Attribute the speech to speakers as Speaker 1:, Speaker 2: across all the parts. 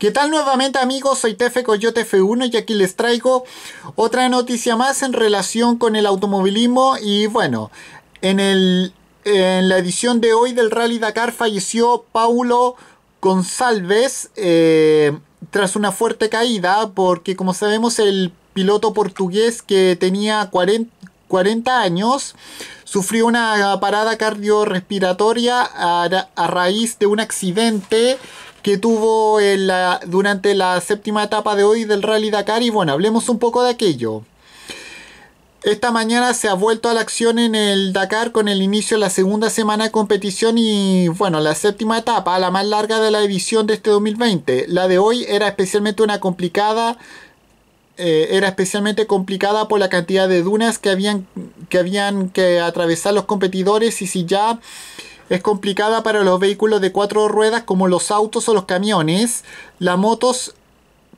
Speaker 1: ¿Qué tal nuevamente amigos? Soy Tefe Coyote F1 y aquí les traigo otra noticia más en relación con el automovilismo y bueno, en, en la edición de hoy del Rally Dakar falleció Paulo González eh, tras una fuerte caída porque como sabemos el piloto portugués que tenía 40, años sufrió una parada cardiorrespiratoria a raíz de un accidente que tuvo durante la séptima etapa de hoy del Rally Dakar y bueno, hablemos un poco de aquello. Esta mañana se ha vuelto a la acción en el Dakar con el inicio de la segunda semana de competición y bueno, la séptima etapa, la más larga de la edición de este 2020. La de hoy era especialmente una complicada eh, era especialmente complicada por la cantidad de dunas que habían que habían que atravesar los competidores y si ya es complicada para los vehículos de cuatro ruedas como los autos o los camiones. motos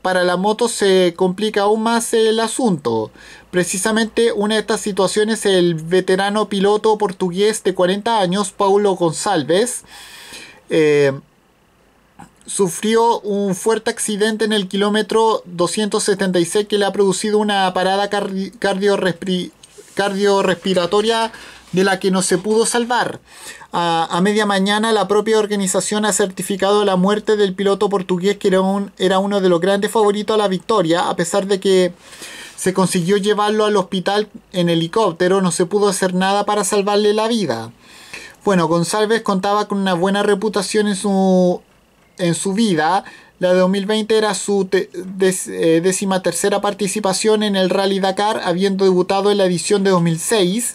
Speaker 1: para la moto se complica aún más el asunto. Precisamente una de estas situaciones el veterano piloto portugués de 40 años, Paulo González, eh, sufrió un fuerte accidente en el kilómetro 276 que le ha producido una parada cardiorrespiratoria de la que no se pudo salvar. A, media mañana la propia organización ha certificado la muerte del piloto portugués que era, era uno de los grandes favoritos a la victoria, a pesar de que se consiguió llevarlo al hospital en helicóptero, no se pudo hacer nada para salvarle la vida. Bueno, González contaba con una buena reputación en su, en su vida, la de 2020 era su eh, décima tercera participación en el Rally Dakar, habiendo debutado en la edición de 2006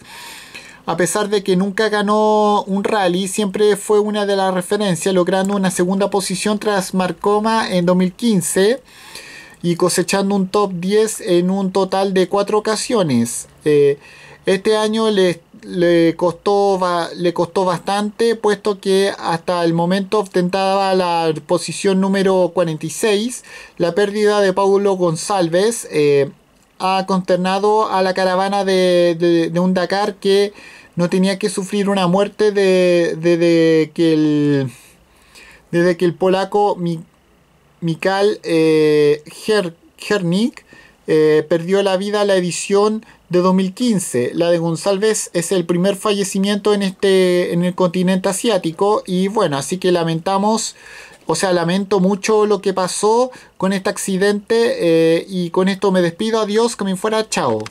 Speaker 1: a pesar de que nunca ganó un rally, siempre fue una de las referencias, logrando una segunda posición tras Marcoma en 2015 y cosechando un top 10 en un total de cuatro ocasiones. Eh, este año le, costó, le costó bastante, puesto que hasta el momento ostentaba la posición número 46. La pérdida de Paulo González eh, ha consternado a la caravana de, de, de un Dakar que no tenía que sufrir una muerte de, que el desde que el polaco Mikal eh, eh, perdió la vida la edición de 2015. La de González es el primer fallecimiento en, este, en el continente asiático y bueno, así que lamentamos, o sea, lamento mucho lo que pasó con este accidente eh, y con esto me despido, adiós, que me fuera, chao.